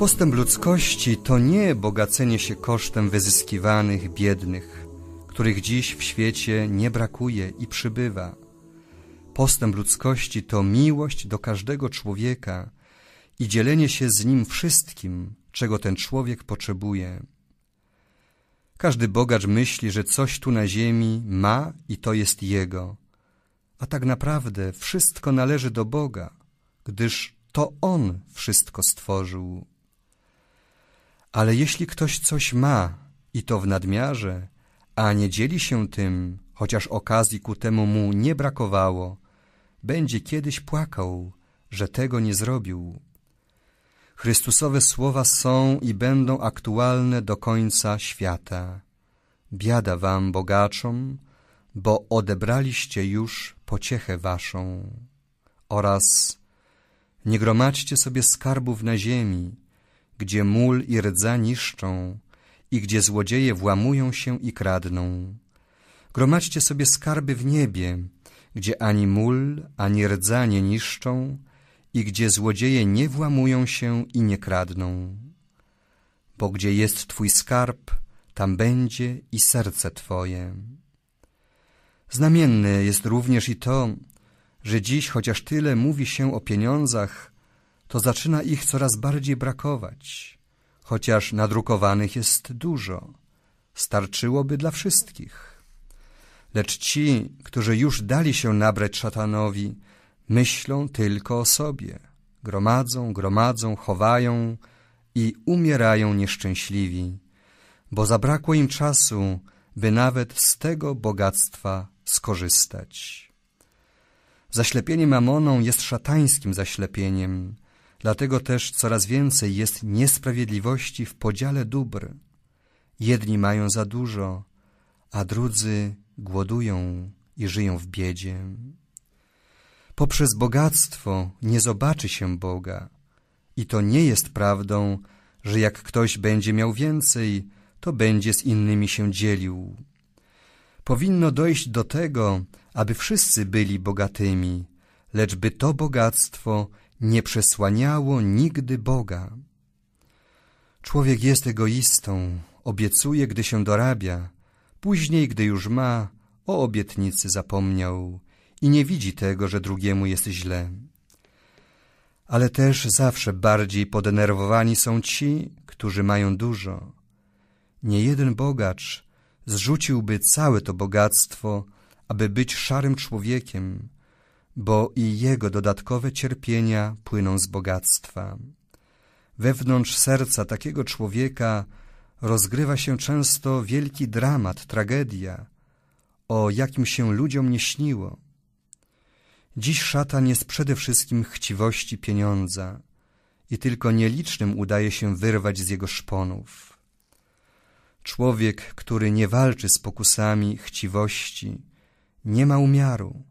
Postęp ludzkości to nie bogacenie się kosztem wyzyskiwanych biednych, których dziś w świecie nie brakuje i przybywa. Postęp ludzkości to miłość do każdego człowieka i dzielenie się z nim wszystkim, czego ten człowiek potrzebuje. Każdy bogacz myśli, że coś tu na ziemi ma i to jest jego. A tak naprawdę wszystko należy do Boga, gdyż to On wszystko stworzył. Ale jeśli ktoś coś ma i to w nadmiarze, a nie dzieli się tym, chociaż okazji ku temu mu nie brakowało, będzie kiedyś płakał, że tego nie zrobił. Chrystusowe słowa są i będą aktualne do końca świata. Biada wam bogaczom, bo odebraliście już pociechę waszą. Oraz nie gromadźcie sobie skarbów na ziemi, gdzie mól i rdza niszczą i gdzie złodzieje włamują się i kradną. Gromadźcie sobie skarby w niebie, gdzie ani mól, ani rdza nie niszczą i gdzie złodzieje nie włamują się i nie kradną. Bo gdzie jest Twój skarb, tam będzie i serce Twoje. Znamienne jest również i to, że dziś chociaż tyle mówi się o pieniądzach, to zaczyna ich coraz bardziej brakować, chociaż nadrukowanych jest dużo. Starczyłoby dla wszystkich. Lecz ci, którzy już dali się nabrać szatanowi, myślą tylko o sobie. Gromadzą, gromadzą, chowają i umierają nieszczęśliwi, bo zabrakło im czasu, by nawet z tego bogactwa skorzystać. Zaślepienie mamoną jest szatańskim zaślepieniem – Dlatego też coraz więcej jest niesprawiedliwości w podziale dóbr. Jedni mają za dużo, a drudzy głodują i żyją w biedzie. Poprzez bogactwo nie zobaczy się Boga. I to nie jest prawdą, że jak ktoś będzie miał więcej, to będzie z innymi się dzielił. Powinno dojść do tego, aby wszyscy byli bogatymi, lecz by to bogactwo nie przesłaniało nigdy Boga. Człowiek jest egoistą, obiecuje, gdy się dorabia, później, gdy już ma, o obietnicy zapomniał i nie widzi tego, że drugiemu jest źle. Ale też zawsze bardziej podenerwowani są ci, którzy mają dużo. Nie jeden bogacz zrzuciłby całe to bogactwo, aby być szarym człowiekiem, bo i jego dodatkowe cierpienia płyną z bogactwa. Wewnątrz serca takiego człowieka rozgrywa się często wielki dramat, tragedia, o jakim się ludziom nie śniło. Dziś szatan jest przede wszystkim chciwości pieniądza i tylko nielicznym udaje się wyrwać z jego szponów. Człowiek, który nie walczy z pokusami chciwości, nie ma umiaru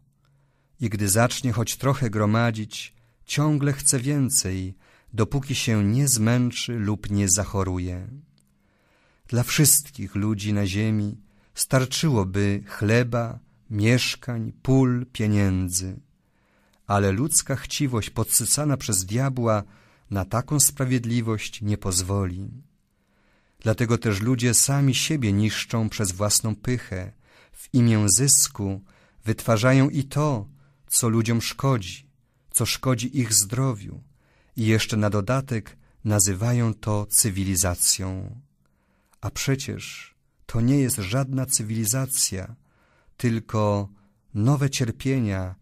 i gdy zacznie choć trochę gromadzić, ciągle chce więcej, dopóki się nie zmęczy lub nie zachoruje. Dla wszystkich ludzi na ziemi starczyłoby chleba, mieszkań, pól, pieniędzy. Ale ludzka chciwość podsycana przez diabła na taką sprawiedliwość nie pozwoli. Dlatego też ludzie sami siebie niszczą przez własną pychę, w imię zysku wytwarzają i to, co ludziom szkodzi, co szkodzi ich zdrowiu i jeszcze na dodatek nazywają to cywilizacją. A przecież to nie jest żadna cywilizacja, tylko nowe cierpienia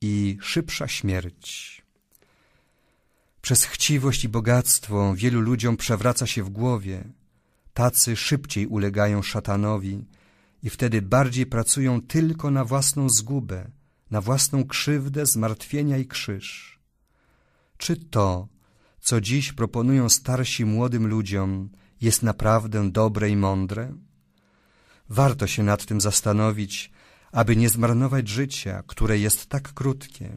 i szybsza śmierć. Przez chciwość i bogactwo wielu ludziom przewraca się w głowie. Tacy szybciej ulegają szatanowi i wtedy bardziej pracują tylko na własną zgubę, na własną krzywdę, zmartwienia i krzyż. Czy to, co dziś proponują starsi młodym ludziom, jest naprawdę dobre i mądre? Warto się nad tym zastanowić, aby nie zmarnować życia, które jest tak krótkie.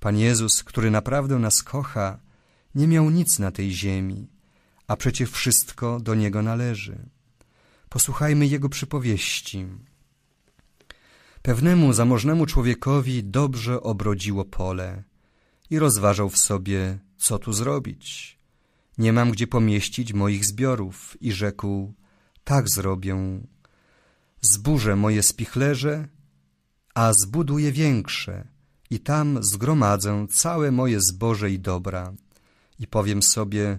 Pan Jezus, który naprawdę nas kocha, nie miał nic na tej ziemi, a przecież wszystko do Niego należy. Posłuchajmy Jego przypowieści. Pewnemu zamożnemu człowiekowi dobrze obrodziło pole i rozważał w sobie, co tu zrobić. Nie mam gdzie pomieścić moich zbiorów i rzekł, tak zrobię. Zburzę moje spichlerze, a zbuduję większe i tam zgromadzę całe moje zboże i dobra. I powiem sobie,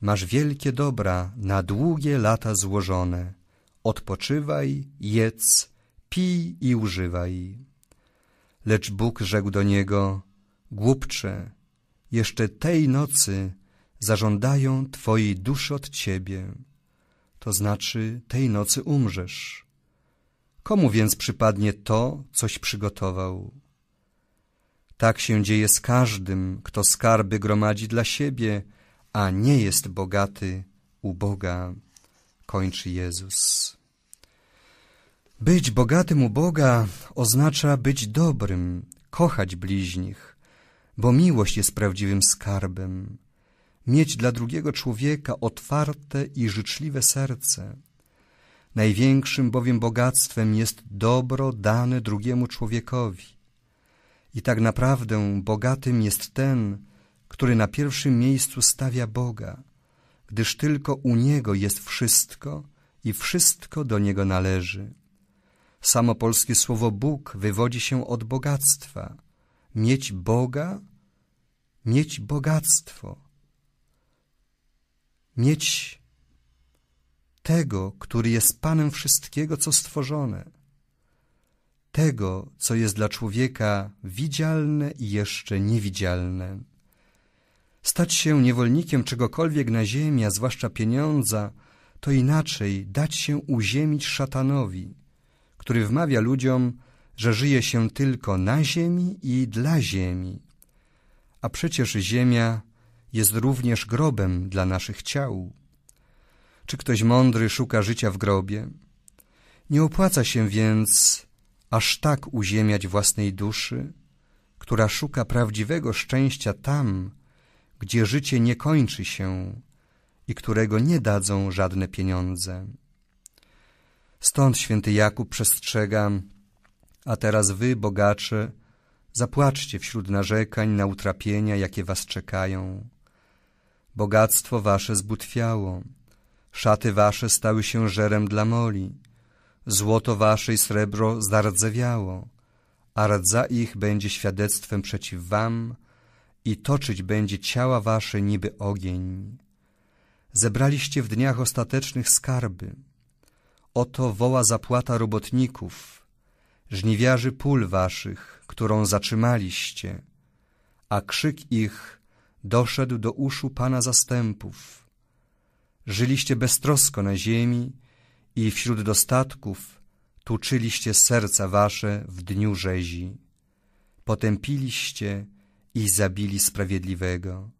masz wielkie dobra na długie lata złożone. Odpoczywaj, jedz, pij i używaj. Lecz Bóg rzekł do niego, głupcze, jeszcze tej nocy zażądają twojej duszy od ciebie, to znaczy tej nocy umrzesz. Komu więc przypadnie to, coś przygotował? Tak się dzieje z każdym, kto skarby gromadzi dla siebie, a nie jest bogaty u Boga, kończy Jezus. Być bogatym u Boga oznacza być dobrym, kochać bliźnich, bo miłość jest prawdziwym skarbem. Mieć dla drugiego człowieka otwarte i życzliwe serce. Największym bowiem bogactwem jest dobro dane drugiemu człowiekowi. I tak naprawdę bogatym jest ten, który na pierwszym miejscu stawia Boga, gdyż tylko u Niego jest wszystko i wszystko do Niego należy. Samo polskie słowo Bóg wywodzi się od bogactwa. Mieć Boga, mieć bogactwo. Mieć tego, który jest Panem wszystkiego, co stworzone. Tego, co jest dla człowieka widzialne i jeszcze niewidzialne. Stać się niewolnikiem czegokolwiek na ziemi, a zwłaszcza pieniądza, to inaczej dać się uziemić szatanowi – który wmawia ludziom, że żyje się tylko na ziemi i dla ziemi. A przecież ziemia jest również grobem dla naszych ciał. Czy ktoś mądry szuka życia w grobie? Nie opłaca się więc aż tak uziemiać własnej duszy, która szuka prawdziwego szczęścia tam, gdzie życie nie kończy się i którego nie dadzą żadne pieniądze. Stąd święty Jakub przestrzega, a teraz wy, bogacze, zapłaczcie wśród narzekań na utrapienia, jakie was czekają. Bogactwo wasze zbutwiało, szaty wasze stały się żerem dla moli, złoto wasze i srebro zardzewiało, a rdza ich będzie świadectwem przeciw wam i toczyć będzie ciała wasze niby ogień. Zebraliście w dniach ostatecznych skarby – Oto woła zapłata robotników, żniwiarzy pól waszych, którą zatrzymaliście, a krzyk ich doszedł do uszu Pana zastępów. Żyliście beztrosko na ziemi i wśród dostatków tuczyliście serca wasze w dniu rzezi. Potępiliście i zabili sprawiedliwego.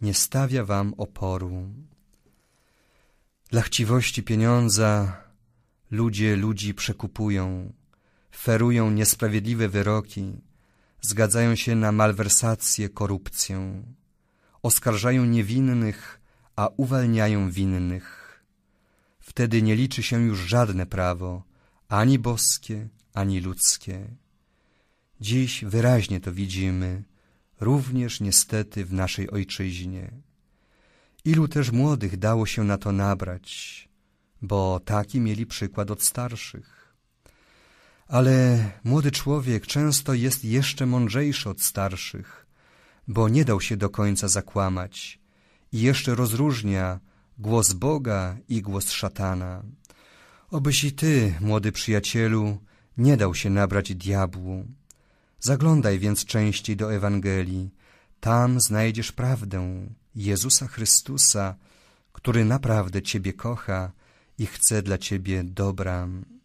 Nie stawia wam oporu. Dla chciwości pieniądza Ludzie ludzi przekupują, ferują niesprawiedliwe wyroki, zgadzają się na malwersację, korupcję, oskarżają niewinnych, a uwalniają winnych. Wtedy nie liczy się już żadne prawo, ani boskie, ani ludzkie. Dziś wyraźnie to widzimy, również niestety w naszej ojczyźnie. Ilu też młodych dało się na to nabrać, bo taki mieli przykład od starszych. Ale młody człowiek często jest jeszcze mądrzejszy od starszych, bo nie dał się do końca zakłamać i jeszcze rozróżnia głos Boga i głos szatana. Obyś i ty, młody przyjacielu, nie dał się nabrać diabłu. Zaglądaj więc częściej do Ewangelii. Tam znajdziesz prawdę Jezusa Chrystusa, który naprawdę ciebie kocha i chce dla Ciebie dobra.